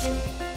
Thank you.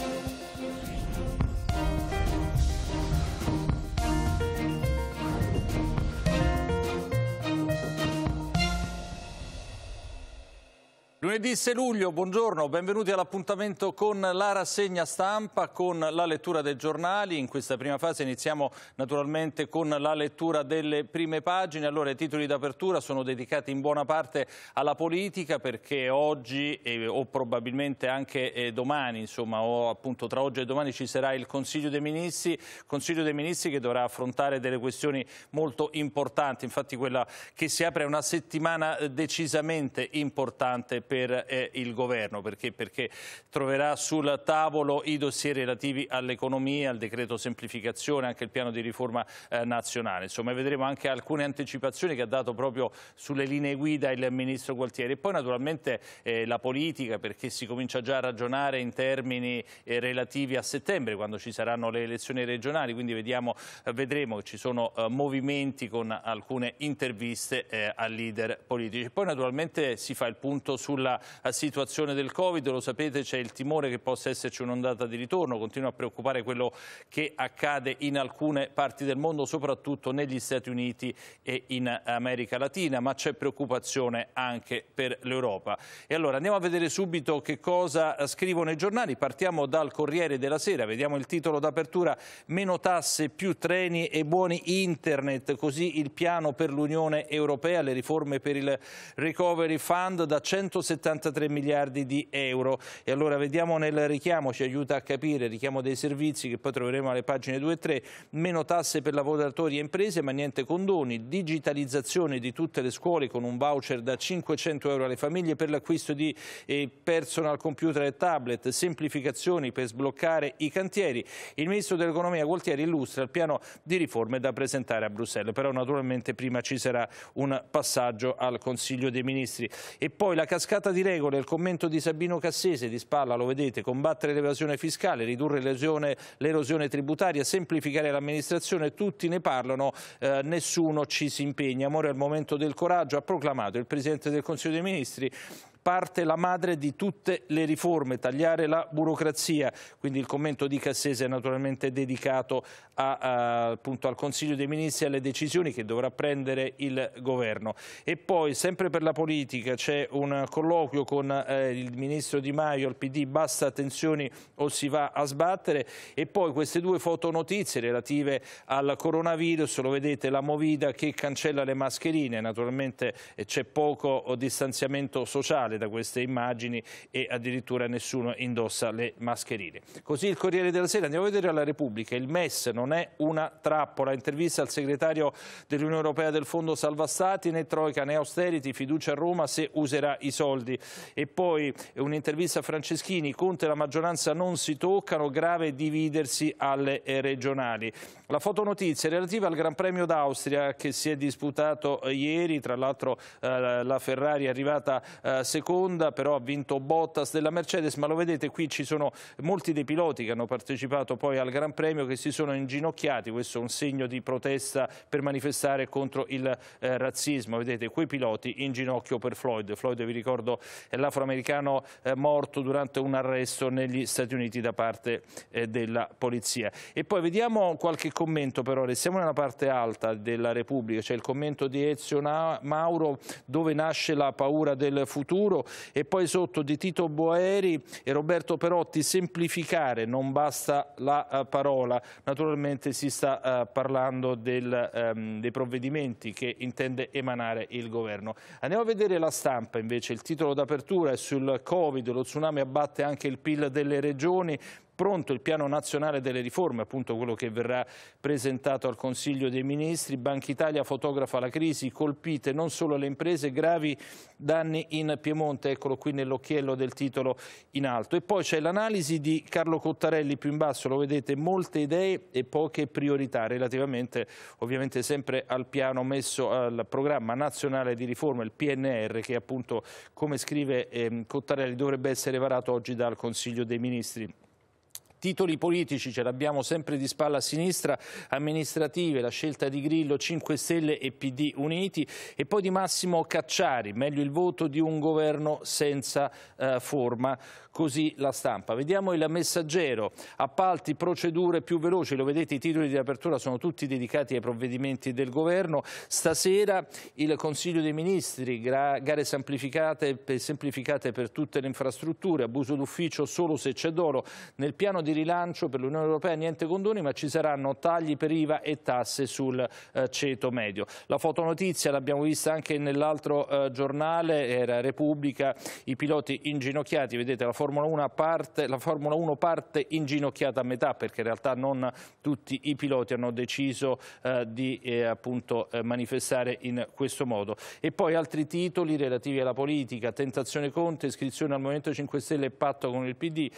Lunedì 6 luglio, buongiorno, benvenuti all'appuntamento con la rassegna stampa, con la lettura dei giornali. In questa prima fase iniziamo naturalmente con la lettura delle prime pagine. Allora, i titoli d'apertura sono dedicati in buona parte alla politica perché oggi eh, o probabilmente anche eh, domani, insomma, o appunto tra oggi e domani ci sarà il Consiglio dei Ministri, Consiglio dei Ministri che dovrà affrontare delle questioni molto importanti. Infatti quella che si apre è una settimana eh, decisamente importante per per eh, il governo, perché? perché troverà sul tavolo i dossier relativi all'economia, al decreto semplificazione, anche il piano di riforma eh, nazionale. Insomma, vedremo anche alcune anticipazioni che ha dato proprio sulle linee guida il ministro Gualtieri. E poi naturalmente eh, la politica, perché si comincia già a ragionare in termini eh, relativi a settembre, quando ci saranno le elezioni regionali, quindi vediamo, vedremo che ci sono eh, movimenti con alcune interviste eh, a leader politici. E Poi naturalmente si fa il punto sulla della eh, situazione del Covid, lo sapete c'è il timore che possa esserci un'ondata di ritorno, continua a preoccupare quello che accade in alcune parti del mondo, soprattutto negli Stati Uniti e in America Latina, ma c'è preoccupazione anche per l'Europa. E allora andiamo a vedere subito che cosa eh, scrivono i giornali, partiamo dal Corriere della Sera, vediamo il titolo d'apertura, meno tasse, più treni e buoni internet, così il piano per l'Unione Europea, le riforme per il Recovery Fund da 170 173 miliardi di euro. E allora vediamo nel richiamo, ci aiuta a capire, richiamo dei servizi che poi troveremo alle pagine 2 e 3, meno tasse per lavoratori e imprese ma niente condoni, digitalizzazione di tutte le scuole con un voucher da 500 euro alle famiglie per l'acquisto di eh, personal computer e tablet, semplificazioni per sbloccare i cantieri. Il Ministro dell'Economia Gualtieri illustra il piano di riforme da presentare a Bruxelles, però naturalmente prima ci sarà un passaggio al Consiglio dei Ministri. E poi la cascata Bozza di regole, il commento di Sabino Cassese di spalla, lo vedete, combattere l'evasione fiscale, ridurre l'erosione tributaria, semplificare l'amministrazione, tutti ne parlano, eh, nessuno ci si impegna. Amore al momento del coraggio, ha proclamato il Presidente del Consiglio dei Ministri parte la madre di tutte le riforme, tagliare la burocrazia. Quindi il commento di Cassese è naturalmente dedicato a, a, appunto, al Consiglio dei Ministri e alle decisioni che dovrà prendere il Governo. E poi, sempre per la politica, c'è un colloquio con eh, il Ministro Di Maio, il PD, basta attenzioni o si va a sbattere. E poi queste due fotonotizie relative al coronavirus, lo vedete, la Movida che cancella le mascherine, naturalmente eh, c'è poco distanziamento sociale sale da queste immagini e addirittura nessuno indossa le mascherine. Così il Corriere della Sera, andiamo a vedere alla Repubblica, il MES non è una trappola, intervista al segretario dell'Unione Europea del Fondo Salva Stati, né Troica né Austerity, fiducia a Roma se userà i soldi. E poi un'intervista a Franceschini, Conte e la maggioranza non si toccano, grave dividersi alle regionali. La fotonotizia è relativa al Gran Premio d'Austria che si è disputato ieri, tra l'altro eh, la Ferrari è arrivata eh, seconda seconda, però ha vinto Bottas della Mercedes, ma lo vedete qui ci sono molti dei piloti che hanno partecipato poi al Gran Premio che si sono inginocchiati, questo è un segno di protesta per manifestare contro il eh, razzismo, vedete quei piloti in ginocchio per Floyd, Floyd vi ricordo è l'afroamericano eh, morto durante un arresto negli Stati Uniti da parte eh, della polizia. E poi vediamo qualche commento però, restiamo nella parte alta della Repubblica, c'è il commento di Ezio Mauro dove nasce la paura del futuro, Arturo e poi sotto di Tito Boeri e Roberto Perotti, semplificare, non basta la eh, parola. Naturalmente si sta eh, parlando del, ehm, dei provvedimenti che intende emanare il governo. Andiamo a vedere la stampa invece, il titolo d'apertura è sul Covid, lo tsunami abbatte anche il PIL delle regioni, pronto il piano nazionale delle riforme, appunto quello che verrà presentato al Consiglio dei Ministri. Banca Italia fotografa la crisi, colpite non solo le imprese, gravi danni in Piemonte, eccolo qui nell'occhiello del titolo in alto. E poi c'è l'analisi di Carlo Cottarelli più in basso, lo vedete, molte idee e poche priorità relativamente ovviamente sempre al piano messo al programma nazionale di riforma, il PNR, che appunto come scrive ehm, Cottarelli dovrebbe essere varato oggi dal Consiglio dei Ministri. Titoli politici ce l'abbiamo sempre di spalla a sinistra, amministrative, la scelta di Grillo, 5 Stelle e PD uniti e poi di Massimo Cacciari, meglio il voto di un governo senza eh, forma, così la stampa. Vediamo il messaggero, appalti, procedure più veloci, lo vedete i titoli di apertura sono tutti dedicati ai provvedimenti del governo. Stasera il Consiglio dei Ministri, gare semplificate, semplificate per tutte le infrastrutture, abuso d'ufficio solo se c'è d'oro, Nel piano di di rilancio per l'Unione Europea, niente condoni, ma ci saranno tagli per IVA e tasse sul eh, ceto medio. La fotonotizia l'abbiamo vista anche nell'altro eh, giornale, era Repubblica, i piloti inginocchiati, vedete la Formula, 1 parte, la Formula 1 parte inginocchiata a metà perché in realtà non tutti i piloti hanno deciso eh, di eh, appunto, eh, manifestare in questo modo. E poi altri titoli relativi alla politica, tentazione Conte, iscrizione al Movimento 5 Stelle e patto con il PD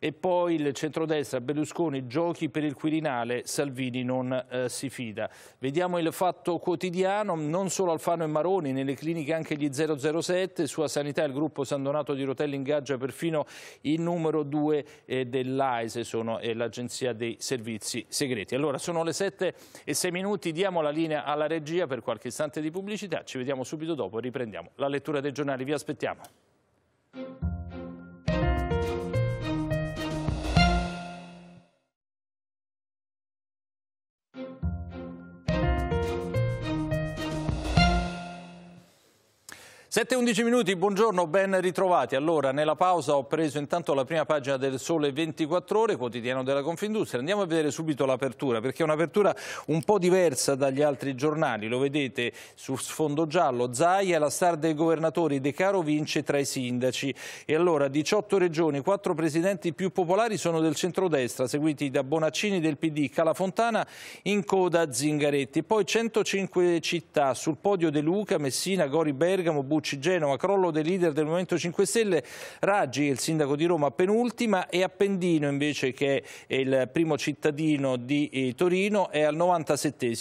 e poi il centrodestra Berlusconi giochi per il Quirinale, Salvini non eh, si fida. Vediamo il fatto quotidiano, non solo Alfano e Maroni, nelle cliniche anche gli 007, sua sanità il gruppo San Donato di Rotelli ingaggia perfino il numero 2 eh, dell'AISE, sono eh, l'agenzia dei servizi segreti. Allora sono le 7 e 6 minuti, diamo la linea alla regia per qualche istante di pubblicità, ci vediamo subito dopo e riprendiamo la lettura dei giornali, vi aspettiamo. 7-11 minuti, buongiorno, ben ritrovati. Allora, nella pausa ho preso intanto la prima pagina del Sole 24 Ore, quotidiano della Confindustria. Andiamo a vedere subito l'apertura, perché è un'apertura un po' diversa dagli altri giornali. Lo vedete su sfondo giallo, Zaia, la star dei governatori, De Caro vince tra i sindaci. E allora, 18 regioni, 4 presidenti più popolari sono del centrodestra, seguiti da Bonaccini del PD, Calafontana, in coda Zingaretti. Poi 105 città, sul podio De Luca, Messina, Gori Bergamo, Bucci, Bonucci, Genova, crollo dei leader del Movimento 5 Stelle, Raggi, il sindaco di Roma, penultima e Appendino invece che è il primo cittadino di eh, Torino è al 97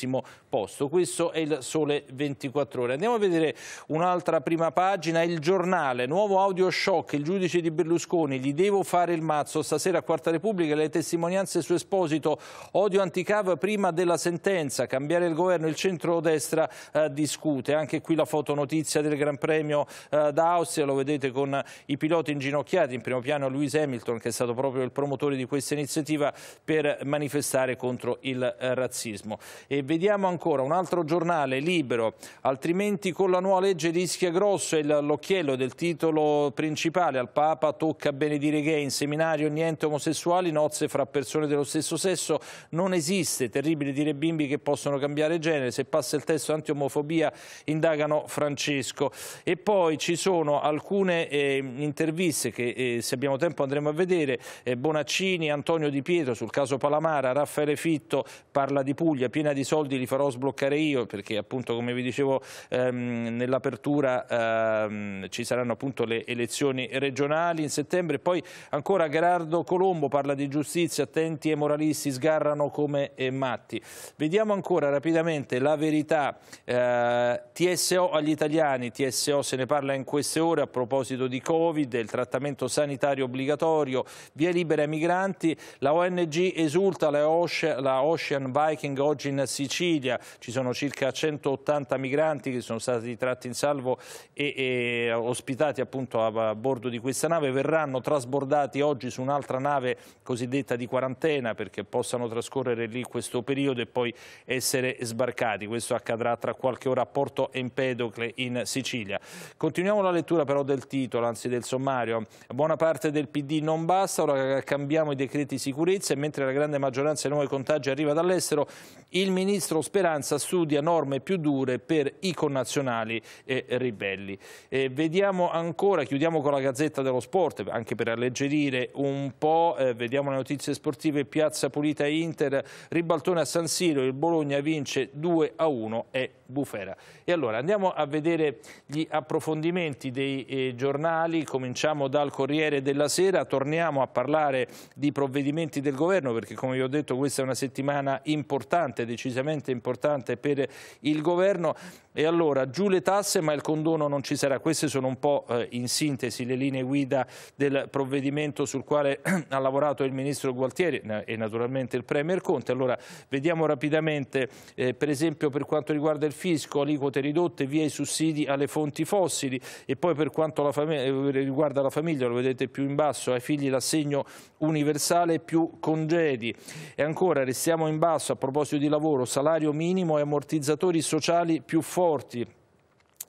posto. Questo è il Sole 24 Ore. Andiamo a vedere un'altra prima pagina, il giornale, nuovo audio shock, il giudice di Berlusconi, gli devo fare il mazzo, stasera a Quarta Repubblica le testimonianze su Esposito, odio anticav prima della sentenza, cambiare il governo, il centrodestra eh, discute. Anche qui la fotonotizia del Gran Premio eh, d'Austria, lo vedete con i piloti inginocchiati, in primo piano Lewis Hamilton che è stato proprio il promotore di questa iniziativa per manifestare contro il eh, razzismo. E vediamo ancora ancora un altro giornale libero, altrimenti con la nuova legge rischia grosso e l'occhiello del titolo principale al Papa tocca benedire gay, in seminario niente omosessuali, nozze fra persone dello stesso sesso, non esiste, terribile dire bimbi che possono cambiare genere, se passa il testo antiomofobia indagano Francesco. E poi ci sono alcune eh, interviste che eh, se abbiamo tempo andremo a vedere, eh, Bonaccini, Antonio Di Pietro sul caso Palamara, Raffaele Fitto parla di Puglia, piena di soldi li farò farò sbloccare io perché appunto come vi dicevo ehm, nell'apertura ehm, ci saranno appunto le elezioni regionali in settembre. Poi ancora Gerardo Colombo parla di giustizia, attenti e moralisti sgarrano come eh, matti. Vediamo ancora rapidamente la verità. Eh, TSO agli italiani, TSO se ne parla in queste ore a proposito di Covid, il trattamento sanitario obbligatorio, via libera ai migranti, la ONG esulta la, Ocean, la Ocean Viking oggi in Sicilia, ci sono circa 180 migranti che sono stati tratti in salvo e, e ospitati appunto a, a, bordo di questa nave, verranno trasbordati oggi su un'altra nave cosiddetta di quarantena perché possano trascorrere lì questo periodo e poi essere sbarcati. Questo accadrà tra qualche ora a Porto Empedocle in Sicilia. Continuiamo la lettura però del titolo, anzi del sommario. Buona parte del PD non basta, ora cambiamo i decreti sicurezza e mentre la grande maggioranza dei nuovi contagi arriva dall'estero, il ministro spera Speranza studia norme più dure per i connazionali e ribelli. Eh, vediamo ancora, chiudiamo con la Gazzetta dello Sport, anche per alleggerire un po', eh, vediamo le notizie sportive, Piazza Pulita Inter, ribaltone a San Siro, il Bologna vince 2 a 1 e Bufera. E allora andiamo a vedere gli approfondimenti dei eh, giornali, cominciamo dal Corriere della Sera, torniamo a parlare di provvedimenti del governo perché come vi ho detto questa è una settimana importante, decisamente importante importante per il governo. E allora giù le tasse ma il condono non ci sarà. Queste sono un po' eh, in sintesi le linee guida del provvedimento sul quale ha lavorato il ministro Gualtieri e naturalmente il Premier Conte. Allora vediamo rapidamente eh, per esempio per quanto riguarda il fisco, aliquote ridotte, via i sussidi alle fonti fossili e poi per quanto la eh, riguarda la famiglia, lo vedete più in basso, ai figli l'assegno universale più congedi. E ancora restiamo in basso a proposito di lavoro, salario minimo minimo e ammortizzatori sociali più forti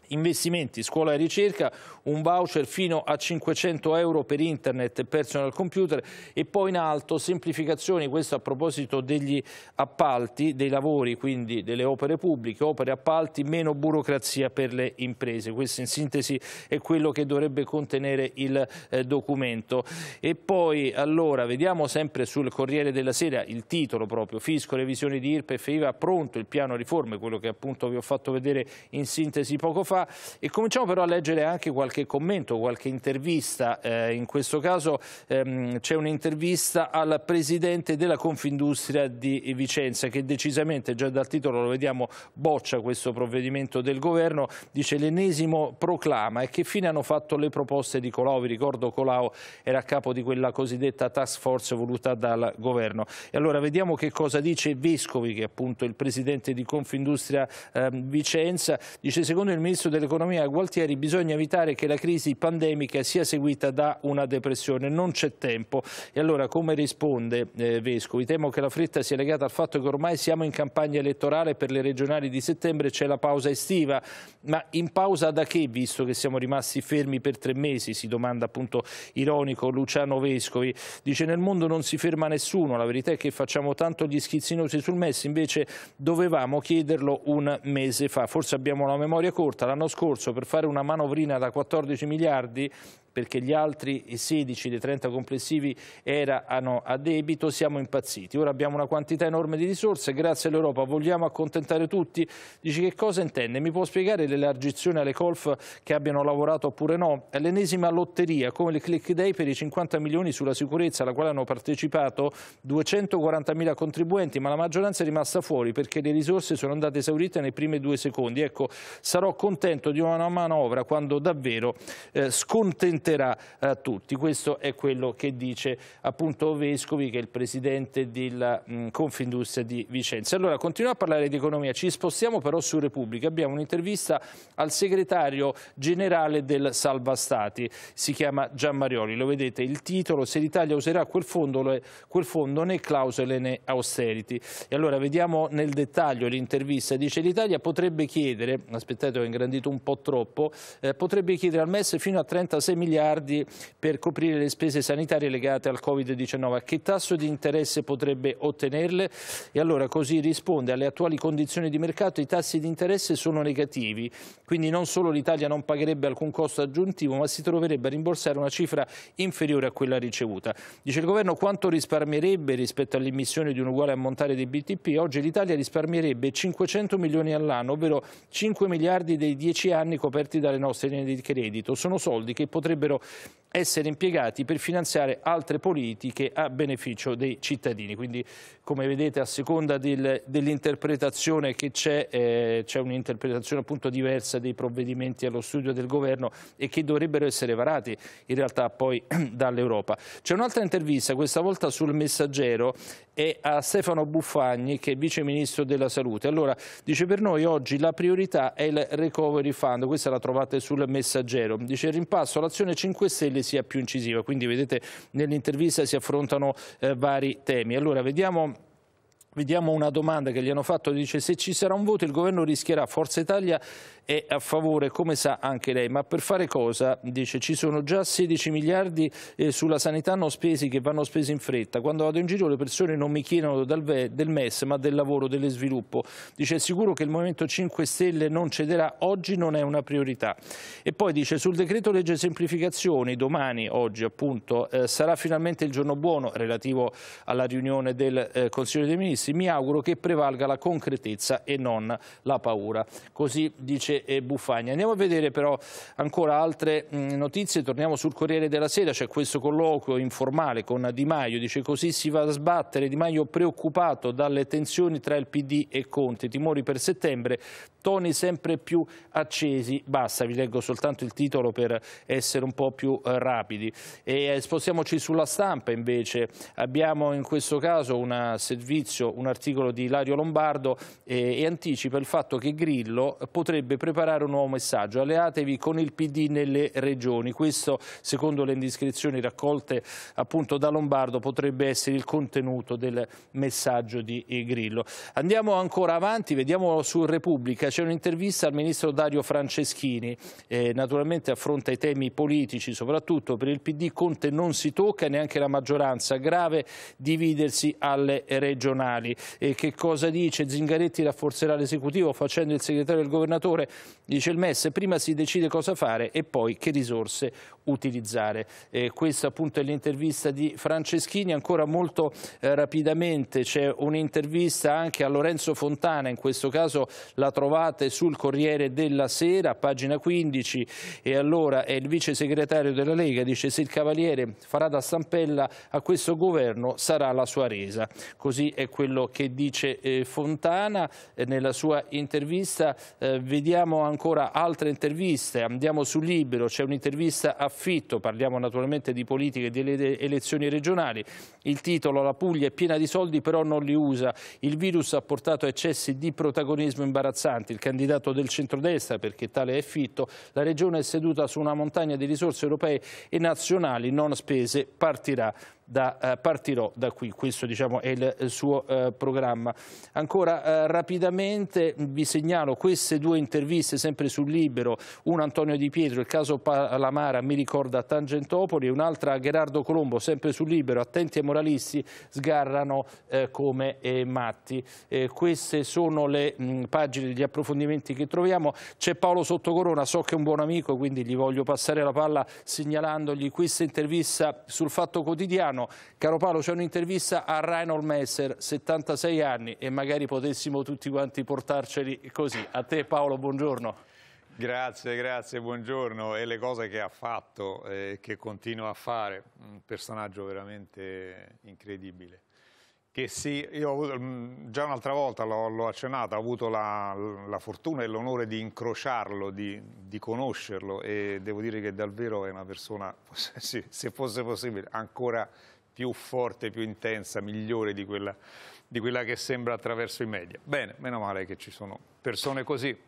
investimenti, scuola e ricerca, un voucher fino a 500 euro per internet e personal computer e poi in alto semplificazioni, questo a proposito degli appalti, dei lavori, quindi delle opere pubbliche, opere appalti, meno burocrazia per le imprese. Questo in sintesi è quello che dovrebbe contenere il eh, documento. E poi allora vediamo sempre sul Corriere della Sera il titolo proprio, Fisco, revisioni di IRPEF e IVA, pronto il piano riforme, quello che appunto vi ho fatto vedere in sintesi poco fa, Europa e cominciamo però a leggere anche qualche commento, qualche intervista, eh, in questo caso ehm, c'è un'intervista al Presidente della Confindustria di Vicenza che decisamente già dal titolo lo vediamo boccia questo provvedimento del governo, dice l'ennesimo proclama e che fine hanno fatto le proposte di Colau, vi ricordo Colau era a capo di quella cosiddetta task force voluta dal governo. E allora vediamo che cosa dice Vescovi che è appunto il Presidente di Confindustria eh, Vicenza, dice secondo il Ministro Ministro dell'Economia Gualtieri, bisogna evitare che la crisi pandemica sia seguita da una depressione, non c'è tempo. E allora come risponde eh, Vescovi? Temo che la fretta sia legata al fatto che ormai siamo in campagna elettorale per le regionali di settembre, c'è la pausa estiva, ma in pausa da che visto che siamo rimasti fermi per tre mesi? Si domanda appunto ironico Luciano Vescovi. Dice nel mondo non si ferma nessuno, la verità è che facciamo tanto gli schizzinosi sul MES, invece dovevamo chiederlo un mese fa. Forse abbiamo la memoria corta, la l'anno scorso per fare una manovrina da 14 miliardi perché gli altri 16 dei 30 complessivi erano a debito, siamo impazziti. Ora abbiamo una quantità enorme di risorse, grazie all'Europa vogliamo accontentare tutti? Dici che cosa intende? Mi può spiegare l'elargizione alle colf che abbiano lavorato oppure no? È l'ennesima lotteria, come il click day per i 50 milioni sulla sicurezza alla quale hanno partecipato 240 mila contribuenti, ma la maggioranza è rimasta fuori perché le risorse sono andate esaurite nei primi due secondi. Ecco, sarò contento di una manovra quando davvero eh, scontenterà porterà a eh, tutti. Questo è quello che dice appunto Vescovi, che è il presidente della mh, Confindustria di Vicenza. Allora, continuiamo a parlare di economia, ci spostiamo però su Repubblica. Abbiamo un'intervista al segretario generale del Salva Stati, si chiama Gian Marioli. Lo vedete, il titolo, se l'Italia userà quel fondo, quel fondo né clausole né austerity. E allora vediamo nel dettaglio l'intervista. Dice l'Italia potrebbe chiedere, aspettate ho ingrandito un po' troppo, eh, potrebbe chiedere al MES fino a 36 milioni miliardi per coprire le spese sanitarie legate al Covid-19. A che tasso di interesse potrebbe ottenerle? E allora così risponde alle attuali condizioni di mercato i tassi di interesse sono negativi, quindi non solo l'Italia non pagherebbe alcun costo aggiuntivo ma si troverebbe a rimborsare una cifra inferiore a quella ricevuta. Dice il governo quanto risparmierebbe rispetto all'immissione di un uguale ammontare di BTP? Oggi l'Italia risparmierebbe 500 milioni all'anno, ovvero 5 miliardi dei 10 anni coperti dalle nostre linee di credito. Sono soldi che potrebbero potrebbero essere impiegati per finanziare altre politiche a beneficio dei cittadini. Quindi come vedete a seconda del, dell'interpretazione che c'è, eh, c'è un'interpretazione appunto diversa dei provvedimenti allo studio del governo e che dovrebbero essere varati in realtà poi dall'Europa. C'è un'altra intervista, questa volta sul messaggero, è a Stefano Buffagni che è vice ministro della salute. Allora dice per noi oggi la priorità è il recovery fund, questa la trovate sul messaggero. Dice il rimpasso, l'azione Azione 5 Stelle sia più incisiva. Quindi vedete nell'intervista si affrontano eh, vari temi. Allora vediamo Vediamo una domanda che gli hanno fatto, dice se ci sarà un voto il governo rischierà, Forza Italia è a favore, come sa anche lei, ma per fare cosa? Dice ci sono già 16 miliardi eh, sulla sanità non spesi che vanno spesi in fretta, quando vado in giro le persone non mi chiedono del MES ma del lavoro, dello sviluppo, dice è sicuro che il Movimento 5 Stelle non cederà, oggi non è una priorità. E poi dice sul decreto legge semplificazioni, domani, oggi appunto, eh, sarà finalmente il giorno buono relativo alla riunione del eh, Consiglio dei Ministri, processi. Mi auguro che prevalga la concretezza e non la paura. Così dice eh, Buffagna. Andiamo a vedere però ancora altre mm, notizie. Torniamo sul Corriere della Sera. C'è questo colloquio informale con Di Maio. Dice così si va a sbattere. Di Maio preoccupato dalle tensioni tra il PD e Conte. Timori per settembre. Toni sempre più accesi. Basta, vi leggo soltanto il titolo per essere un po' più eh, rapidi. E eh, spostiamoci sulla stampa invece. Abbiamo in questo caso un servizio, un articolo di Ilario Lombardo eh, e anticipa il fatto che Grillo potrebbe preparare un nuovo messaggio, alleatevi con il PD nelle regioni, questo secondo le indiscrezioni raccolte appunto da Lombardo potrebbe essere il contenuto del messaggio di eh, Grillo. Andiamo ancora avanti, vediamo su Repubblica, c'è un'intervista al ministro Dario Franceschini, eh, naturalmente affronta i temi politici, soprattutto per il PD Conte non si tocca e neanche la maggioranza, grave dividersi alle regionali. Tajani e che cosa dice Zingaretti rafforzerà l'esecutivo facendo il segretario del governatore dice il MES prima si decide cosa fare e poi che risorse utilizzare. Eh, questa appunto è l'intervista di Franceschini, ancora molto eh, rapidamente c'è un'intervista anche a Lorenzo Fontana, in questo caso la trovate sul Corriere della Sera, pagina 15, e allora è eh, il vice segretario della Lega, dice se il Cavaliere farà da stampella a questo governo sarà la sua resa. Così è quello che dice eh, Fontana eh, nella sua intervista, eh, vediamo ancora altre interviste, andiamo sul Libero, c'è un'intervista a affitto, parliamo naturalmente di politica e delle elezioni regionali, il titolo La Puglia è piena di soldi però non li usa. Il virus ha portato eccessi di protagonismo imbarazzanti. Il candidato del centrodestra, perché tale è Fitto, la regione è seduta su una montagna di risorse europee e nazionali non spese. Partirà da, eh, partirò da qui, questo diciamo, è il, il eh, suo eh, programma. Ancora eh, rapidamente vi segnalo queste due interviste sempre sul Libero, una Antonio Di Pietro, il caso Palamara mi ricorda Tangentopoli e un'altra a Gerardo Colombo sempre sul Libero, attenti ai morali Moralissi sgarrano eh, come eh, matti. Eh, queste sono le mh, pagine degli approfondimenti che troviamo. C'è Paolo Sottocorona, so che è un buon amico, quindi gli voglio passare la palla segnalandogli questa intervista sul Fatto Quotidiano. Caro Paolo, c'è un'intervista a Reinhold Messer, 76 anni, e magari potessimo tutti quanti portarceli così. A te Paolo, buongiorno. Grazie, grazie, buongiorno. E le cose che ha fatto e eh, che continua a fare, un personaggio veramente incredibile. Che sì, io ho avuto, mm, già un'altra volta l'ho, accennato, ho avuto la, la fortuna e l'onore di incrociarlo, di, di, conoscerlo e devo dire che davvero è una persona, se fosse possibile, ancora più forte, più intensa, migliore di quella, di quella che sembra attraverso i media. Bene, meno male che ci sono persone così,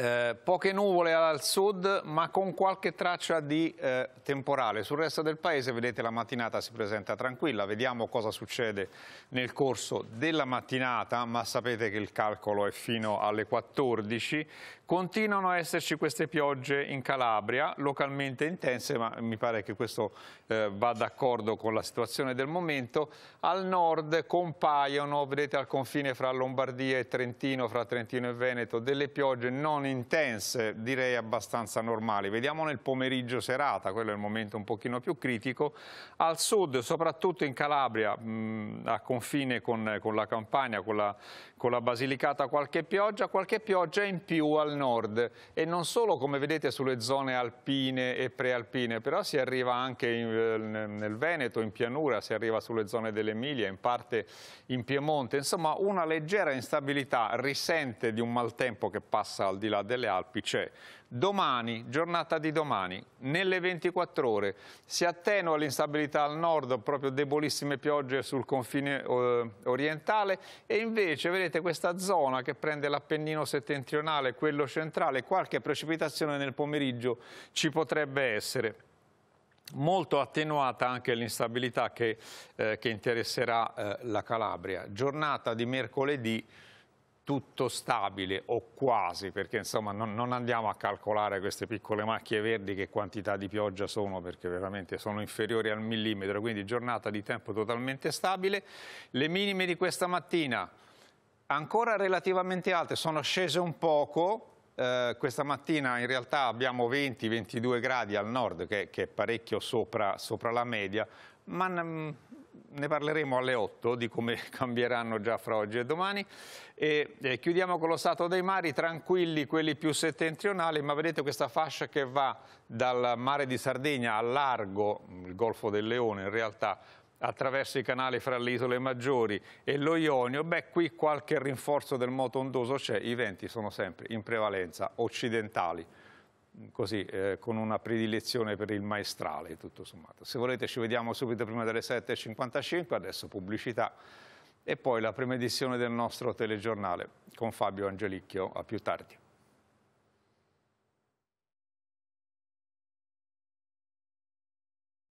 eh, poche nuvole al sud ma con qualche traccia di eh, temporale. Sul resto del paese vedete la mattinata si presenta tranquilla, vediamo cosa succede nel corso della mattinata ma sapete che il calcolo è fino alle 14. Continuano a esserci queste piogge in Calabria, localmente intense ma mi pare che questo eh, va d'accordo con la situazione del momento. Al nord compaiono, vedete al confine fra Lombardia e Trentino, fra Trentino e Veneto, delle piogge non giornate intense, direi abbastanza normali. Vediamo nel pomeriggio serata, quello è il momento un pochino più critico. Al sud, soprattutto in Calabria, mm, a confine con, con la Campania, con la con la Basilicata qualche pioggia, qualche pioggia in più al nord e non solo come vedete sulle zone alpine e prealpine, però si arriva anche in, nel Veneto, in pianura, si arriva sulle zone dell'Emilia, in parte in Piemonte, insomma una leggera instabilità risente di un maltempo che passa al di là delle Alpi, c'è. Domani, giornata di domani, nelle 24 ore, si attenua l'instabilità al nord, proprio debolissime piogge sul confine eh, orientale e invece vedete questa zona che prende l'Appennino settentrionale, quello centrale, qualche precipitazione nel pomeriggio ci potrebbe essere molto attenuata anche l'instabilità che, eh, che, interesserà eh, la Calabria. Giornata di mercoledì tutto stabile o quasi, perché insomma non, non, andiamo a calcolare queste piccole macchie verdi che quantità di pioggia sono, perché veramente sono inferiori al millimetro, quindi giornata di tempo totalmente stabile. Le minime di questa mattina ancora relativamente alte, sono scese un poco, eh, questa mattina in realtà abbiamo 20-22 gradi al nord, che, che, è parecchio sopra, sopra la media, ma mm, ne parleremo alle 8 di come cambieranno già fra oggi e domani. E, eh, chiudiamo con lo stato dei mari, tranquilli quelli più settentrionali, ma vedete questa fascia che va dal mare di Sardegna a largo, il Golfo del Leone in realtà, attraverso i canali fra le isole maggiori e lo Ionio, beh qui qualche rinforzo del moto ondoso c'è, i venti sono sempre in prevalenza occidentali così, eh, con una predilezione per il maestrale, tutto sommato. Se volete ci vediamo subito prima delle 7.55, adesso pubblicità, e poi la prima edizione del nostro telegiornale con Fabio Angelicchio, a più tardi.